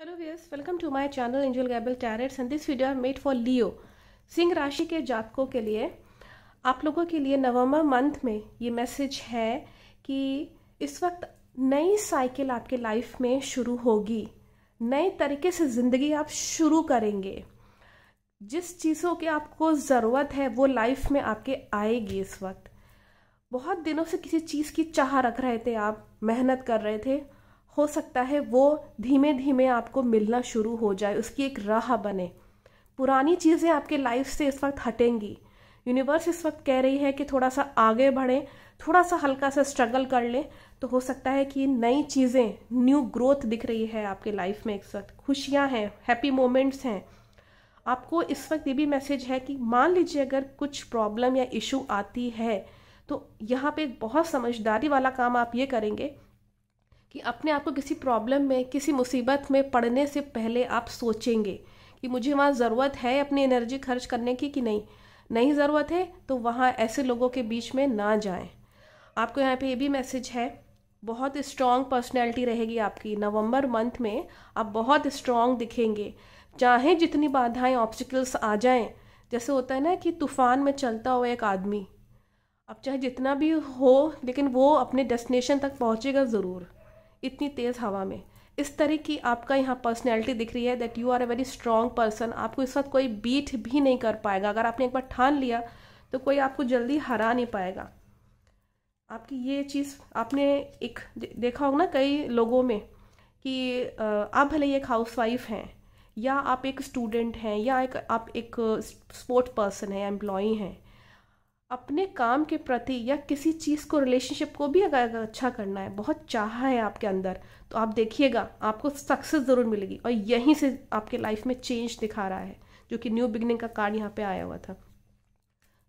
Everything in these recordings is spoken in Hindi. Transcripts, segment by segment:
hello viewers welcome to my channel angel gable tarots and this video are made for Leo सिंह राशि के जातकों के लिए आप लोगों के लिए नवंबर मंथ में ये मैसेज है कि इस वक्त नई साइकिल आपके लाइफ में शुरू होगी नए तरीके से ज़िंदगी आप शुरू करेंगे जिस चीज़ों की आपको ज़रूरत है वो लाइफ में आपके आएगी इस वक्त बहुत दिनों से किसी चीज़ की चाह रख रहे थे आप मेहनत कर रहे थे हो सकता है वो धीमे धीमे आपको मिलना शुरू हो जाए उसकी एक राह बने पुरानी चीज़ें आपके लाइफ से इस वक्त हटेंगी यूनिवर्स इस वक्त कह रही है कि थोड़ा सा आगे बढ़ें थोड़ा सा हल्का सा स्ट्रगल कर लें तो हो सकता है कि नई चीज़ें न्यू ग्रोथ दिख रही है आपके लाइफ में इस वक्त खुशियाँ हैं हैप्पी मोमेंट्स हैं आपको इस वक्त ये भी मैसेज है कि मान लीजिए अगर कुछ प्रॉब्लम या इशू आती है तो यहाँ पे बहुत समझदारी वाला काम आप ये करेंगे कि अपने आप को किसी प्रॉब्लम में किसी मुसीबत में पड़ने से पहले आप सोचेंगे कि मुझे वहाँ ज़रूरत है अपनी एनर्जी खर्च करने की कि नहीं नहीं ज़रूरत है तो वहाँ ऐसे लोगों के बीच में ना जाएं आपको यहाँ पे ये भी मैसेज है बहुत स्ट्रॉन्ग पर्सनैलिटी रहेगी आपकी नवंबर मंथ में आप बहुत स्ट्रांग दिखेंगे चाहे जितनी बाधाएं ऑब्स्टिकल्स आ जाएं जैसे होता है ना कि तूफान में चलता हुआ एक आदमी अब चाहे जितना भी हो लेकिन वो अपने डेस्टिनेशन तक पहुँचेगा ज़रूर इतनी तेज़ हवा में इस तरह की आपका यहाँ पर्सनैलिटी दिख रही है that you are a very strong person आपको इस वक्त कोई बीट भी नहीं कर पाएगा अगर आपने एक बार ठान लिया तो कोई आपको जल्दी हरा नहीं पाएगा आपकी ये चीज़ आपने एक देखा होगा ना कई लोगों में कि आप भले ही एक हाउस वाइफ हैं या आप एक स्टूडेंट हैं या एक आप एक स्पोर्ट पर्सन हैं एम्प्लॉई हैं अपने काम के प्रति या किसी चीज़ को रिलेशनशिप को भी अगर अच्छा करना है बहुत चाह है आपके अंदर तो आप देखिएगा आपको सक्सेस ज़रूर मिलेगी और यहीं से आपके लाइफ में चेंज दिखा रहा है जो कि न्यू बिगनिंग का कार्ड यहाँ पे आया हुआ था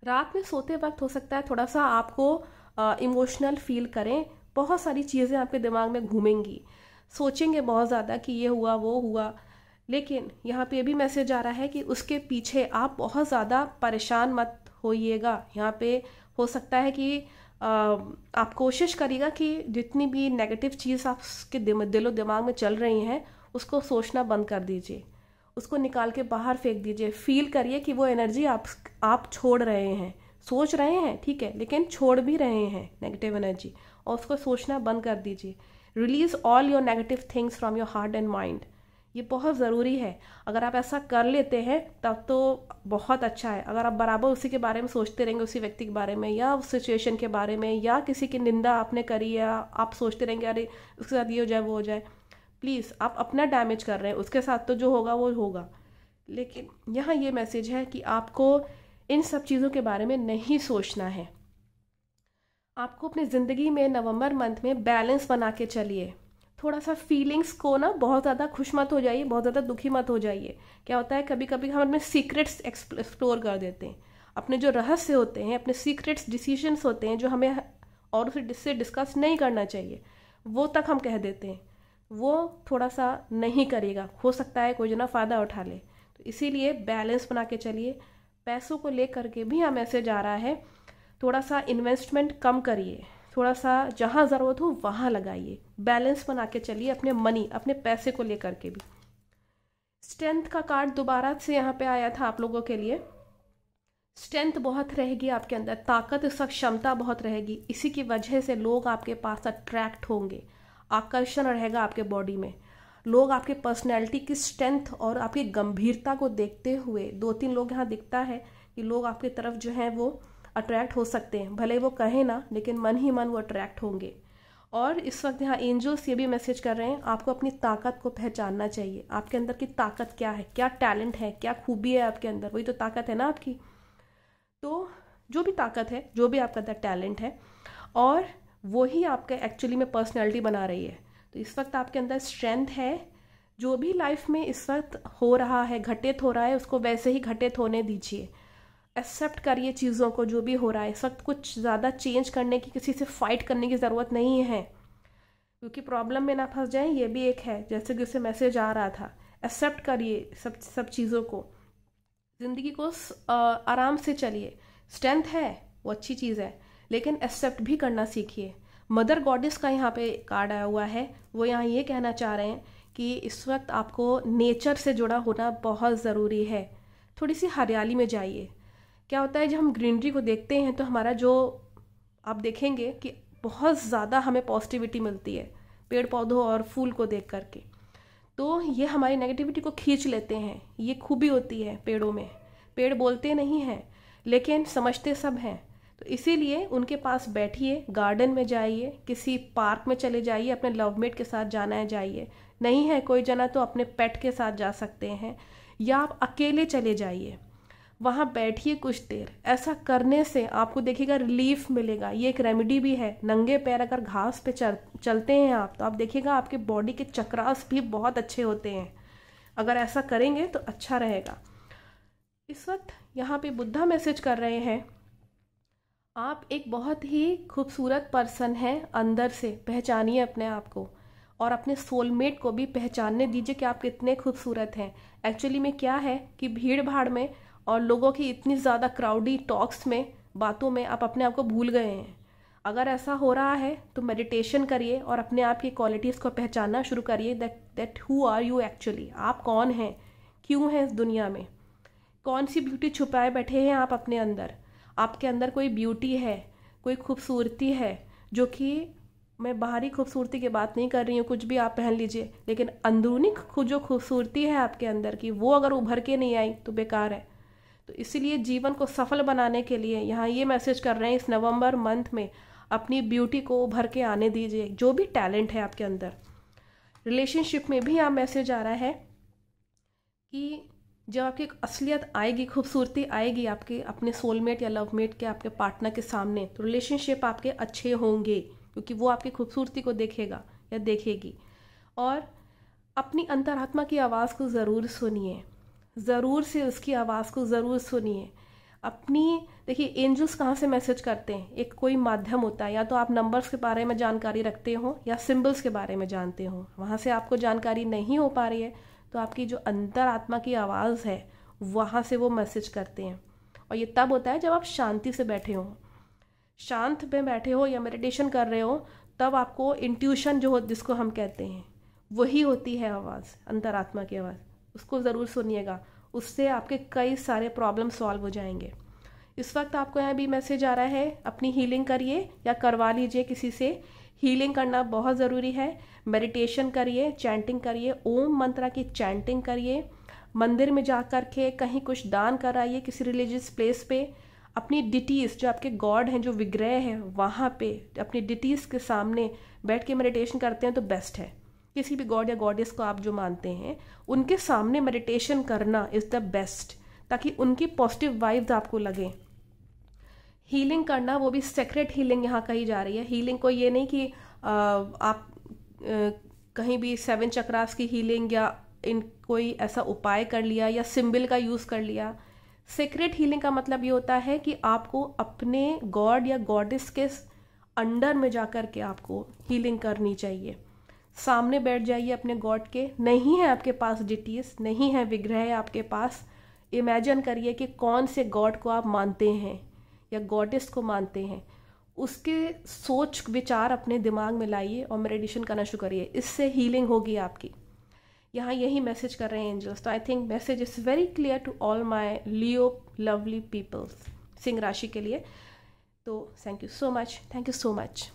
रात में सोते वक्त हो सकता है थोड़ा सा आपको इमोशनल फील करें बहुत सारी चीज़ें आपके दिमाग में घूमेंगी सोचेंगे बहुत ज़्यादा कि ये हुआ वो हुआ लेकिन यहाँ पे ये भी मैसेज आ रहा है कि उसके पीछे आप बहुत ज़्यादा परेशान मत होइएगा यहाँ पे हो सकता है कि आप कोशिश करिएगा कि जितनी भी नेगेटिव चीज़ आपके दिलो दिमाग में चल रही हैं उसको सोचना बंद कर दीजिए उसको निकाल के बाहर फेंक दीजिए फील करिए कि वो एनर्जी आप आप छोड़ रहे हैं सोच रहे हैं ठीक है लेकिन छोड़ भी रहे हैं नेगेटिव एनर्जी और उसको सोचना बंद कर दीजिए release all your negative things from your heart and mind ये बहुत ज़रूरी है अगर आप ऐसा कर लेते हैं तब तो बहुत अच्छा है अगर आप बराबर उसी के बारे में सोचते रहेंगे उसी व्यक्ति के बारे में या उस सिचुएशन के बारे में या किसी की निंदा आपने करी या आप सोचते रहेंगे अरे उसके साथ ये हो जाए वो हो जाए प्लीज़ आप अपना डैमेज कर रहे हैं उसके साथ तो जो होगा वो होगा लेकिन यहाँ ये मैसेज है कि आपको इन सब चीज़ों के बारे में नहीं सोचना है आपको अपनी ज़िंदगी में नवंबर मंथ में बैलेंस बना के चलिए थोड़ा सा फीलिंग्स को ना बहुत ज़्यादा खुश मत हो जाइए बहुत ज़्यादा दुखी मत हो जाइए क्या होता है कभी कभी हम अपने सीक्रेट्स एक्सप्लोर कर देते हैं अपने जो रहस्य होते हैं अपने सीक्रेट्स डिसीजंस होते हैं जो हमें और उसे से डिस्कस नहीं करना चाहिए वो तक हम कह देते हैं वो थोड़ा सा नहीं करेगा हो सकता है कोई जना फ़ायदा उठा ले तो इसीलिए बैलेंस बना के चलिए पैसों को लेकर के भी हम ऐसे जा रहा है थोड़ा सा इन्वेस्टमेंट कम करिए थोड़ा सा जहाँ ज़रूरत हो वहाँ लगाइए बैलेंस बना के चलिए अपने मनी अपने पैसे को लेकर के भी स्ट्रेंथ का कार्ड दोबारा से यहाँ पे आया था आप लोगों के लिए स्ट्रेंथ बहुत रहेगी आपके अंदर ताकत सक्षमता बहुत रहेगी इसी की वजह से लोग आपके पास अट्रैक्ट होंगे आकर्षण रहेगा आपके बॉडी में लोग आपके पर्सनैलिटी की स्ट्रेंथ और आपकी गंभीरता को देखते हुए दो तीन लोग यहाँ दिखता है कि लोग आपकी तरफ जो हैं वो अट्रैक्ट हो सकते हैं भले वो कहें ना लेकिन मन ही मन वो अट्रैक्ट होंगे और इस वक्त यहाँ एंजल्स ये भी मैसेज कर रहे हैं आपको अपनी ताकत को पहचानना चाहिए आपके अंदर की ताकत क्या है क्या टैलेंट है क्या खूबी है आपके अंदर वही तो ताकत है ना आपकी तो जो भी ताकत है जो भी आपका अंदर टैलेंट है और वही आपका एक्चुअली में पर्सनैलिटी बना रही है तो इस वक्त आपके अंदर स्ट्रेंथ है जो भी लाइफ में इस वक्त हो रहा है घटित हो रहा है उसको वैसे ही घटित होने दीजिए एक्सेप्ट करिए चीज़ों को जो भी हो रहा है इस वक्त कुछ ज़्यादा चेंज करने की किसी से फाइट करने की ज़रूरत नहीं है क्योंकि प्रॉब्लम में ना फंस जाएं ये भी एक है जैसे कि उसे मैसेज आ रहा था एक्सेप्ट करिए सब सब चीज़ों को ज़िंदगी को आराम से चलिए स्ट्रेंथ है वो अच्छी चीज़ है लेकिन एक्सेप्ट भी करना सीखिए मदर गॉडेस का यहाँ पे कार्ड आया हुआ है वो यहाँ ये कहना चाह रहे हैं कि इस वक्त आपको नेचर से जुड़ा होना बहुत ज़रूरी है थोड़ी सी हरियाली में जाइए क्या होता है जब हम ग्रीनरी को देखते हैं तो हमारा जो आप देखेंगे कि बहुत ज़्यादा हमें पॉजिटिविटी मिलती है पेड़ पौधों और फूल को देख करके तो ये हमारी नेगेटिविटी को खींच लेते हैं ये खूबी होती है पेड़ों में पेड़ बोलते नहीं हैं लेकिन समझते सब हैं तो इसीलिए उनके पास बैठिए गार्डन में जाइए किसी पार्क में चले जाइए अपने लवमेट के साथ जाना है जाइए नहीं है कोई जाना तो अपने पेट के साथ जा सकते हैं या आप अकेले चले जाइए वहाँ बैठिए कुछ देर ऐसा करने से आपको देखिएगा रिलीफ मिलेगा ये एक रेमेडी भी है नंगे पैर अगर घास पे चल चलते हैं आप तो आप देखिएगा आपके बॉडी के चक्रास भी बहुत अच्छे होते हैं अगर ऐसा करेंगे तो अच्छा रहेगा इस वक्त यहाँ पे बुद्धा मैसेज कर रहे हैं आप एक बहुत ही खूबसूरत पर्सन हैं अंदर से पहचानिए अपने आप को और अपने सोलमेट को भी पहचानने दीजिए कि आप कितने खूबसूरत हैं एक्चुअली में क्या है कि भीड़ भाड़ में और लोगों की इतनी ज़्यादा क्राउडी टॉक्स में बातों में आप अपने आप को भूल गए हैं अगर ऐसा हो रहा है तो मेडिटेशन करिए और अपने आप की क्वालिटीज़ को पहचानना शुरू करिए that that who are you actually आप कौन हैं क्यों हैं इस दुनिया में कौन सी ब्यूटी छुपाए बैठे हैं आप अपने अंदर आपके अंदर कोई ब्यूटी है कोई खूबसूरती है जो कि मैं बाहरी खूबसूरती की बात नहीं कर रही हूँ कुछ भी आप पहन लीजिए लेकिन अंदरूनी जो खूबसूरती है आपके अंदर की वो अगर उभर के नहीं आई तो बेकार है तो इसीलिए जीवन को सफल बनाने के लिए यहाँ ये मैसेज कर रहे हैं इस नवंबर मंथ में अपनी ब्यूटी को उभर के आने दीजिए जो भी टैलेंट है आपके अंदर रिलेशनशिप में भी यहाँ मैसेज आ रहा है कि जब आपकी एक असलियत आएगी खूबसूरती आएगी आपके अपने सोलमेट या लवमेट के आपके पार्टनर के सामने तो रिलेशनशिप आपके अच्छे होंगे क्योंकि वो आपकी खूबसूरती को देखेगा या देखेगी और अपनी अंतरात्मा की आवाज़ को ज़रूर सुनिए ज़रूर से उसकी आवाज़ को ज़रूर सुनिए अपनी देखिए एंजल्स कहाँ से मैसेज करते हैं एक कोई माध्यम होता है या तो आप नंबर्स के बारे में जानकारी रखते हो या सिम्बल्स के बारे में जानते हो वहाँ से आपको जानकारी नहीं हो पा रही है तो आपकी जो अंतर आत्मा की आवाज़ है वहाँ से वो मैसेज करते हैं और ये तब होता है जब आप शांति से बैठे हों शांत में बैठे हो या मेडिटेशन कर रहे हो तब आपको इंट्यूशन जो हो जिसको हम कहते हैं वही होती है आवाज़ अंतरात्मा की आवाज़ उसको ज़रूर सुनिएगा उससे आपके कई सारे प्रॉब्लम सॉल्व हो जाएंगे इस वक्त आपको यहाँ भी मैसेज आ रहा है अपनी हीलिंग करिए या करवा लीजिए किसी से हीलिंग करना बहुत ज़रूरी है मेडिटेशन करिए चैंटिंग करिए ओम मंत्रा की चैंटिंग करिए मंदिर में जा कर के कहीं कुछ दान कराइए किसी रिलीजियस प्लेस पे अपनी डिटीज़ जो आपके गॉड हैं जो विग्रह हैं वहाँ पे अपनी डिटीज़ के सामने बैठ के मेडिटेशन करते हैं तो बेस्ट है किसी भी गॉड या गॉडेस को आप जो मानते हैं उनके सामने मेडिटेशन करना इज़ द बेस्ट ताकि उनकी पॉजिटिव वाइब्स आपको लगें हीलिंग करना वो भी सेक्रेट हीलिंग यहाँ कही जा रही है हीलिंग को ये नहीं कि आ, आप आ, कहीं भी सेवन चक्रास की हीलिंग या इन कोई ऐसा उपाय कर लिया या सिम्बल का यूज़ कर लिया सेक्रेट हीलिंग का मतलब ये होता है कि आपको अपने गॉड या गॉडेस के अंडर में जा कर के आपको हीलिंग करनी चाहिए सामने बैठ जाइए अपने गॉड के नहीं है आपके पास डिटीज नहीं है विग्रह आपके पास इमेजिन करिए कि कौन से गॉड को आप मानते हैं या गॉडेस को मानते हैं उसके सोच विचार अपने दिमाग में लाइए और मेडिटेशन करना शुरू करिए इससे हीलिंग होगी आपकी यहाँ यही मैसेज कर रहे हैं एंजल्स तो I think message is very clear to all my Leo lovely peoples सिंह राशि के लिए तो thank you so much thank you so much